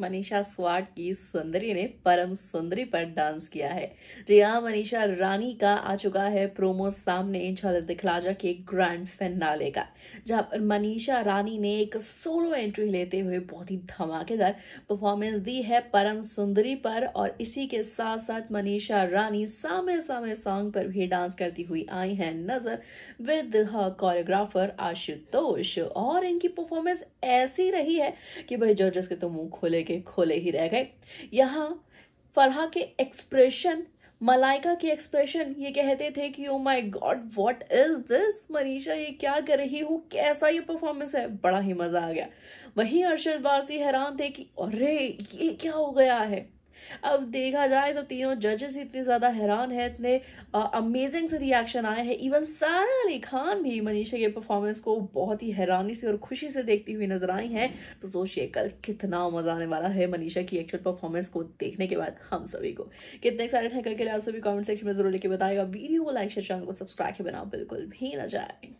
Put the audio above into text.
मनीषा स्वाट की सुंदरी ने परम सुंदरी पर डांस किया है जी हाँ मनीषा रानी का आ चुका है प्रोमो सामने झलक दिखलाजा के ग्रैंड फिनाले का जहाँ पर मनीषा रानी ने एक सोलो एंट्री लेते हुए बहुत ही धमाकेदार परफॉर्मेंस दी है परम सुंदरी पर और इसी के साथ साथ मनीषा रानी सामे सामे सॉन्ग पर भी डांस करती हुई आई है नजर विद कोरियोग्राफर आशुतोष और इनकी परफॉर्मेंस ऐसी रही है कि भाई जॉर्जस के तो मुंह खुले के खोले ही रह गए यहाँ फरहा के एक्सप्रेशन मलाइका के एक्सप्रेशन ये कहते थे कि oh my god what is this Manisha ये क्या कर रही हो कैसा ये परफॉर्मेंस है बड़ा ही मजा आ गया वहीं अर्शद वारसी हैरान थे कि अरे ये क्या हो गया है अब देखा जाए तो तीनों जजेस इतने ज़्यादा हैरान है इतने अमेजिंग से रिएक्शन आए हैं इवन सारा अली खान भी मनीषा के परफॉर्मेंस को बहुत ही हैरानी से और खुशी से देखती हुई नजर आई हैं तो सोचिए कल कितना मज़ा आने वाला है मनीषा की एक्चुअल परफॉर्मेंस को देखने के बाद हम सभी को कितने एक्साइटेड हैं कल के लिए आप सभी कॉमेंट सेक्शन में जरूर लेके बताएगा वीडियो को लाइक शेयर चैनल को सब्सक्राइब के बिल्कुल भी ना जाए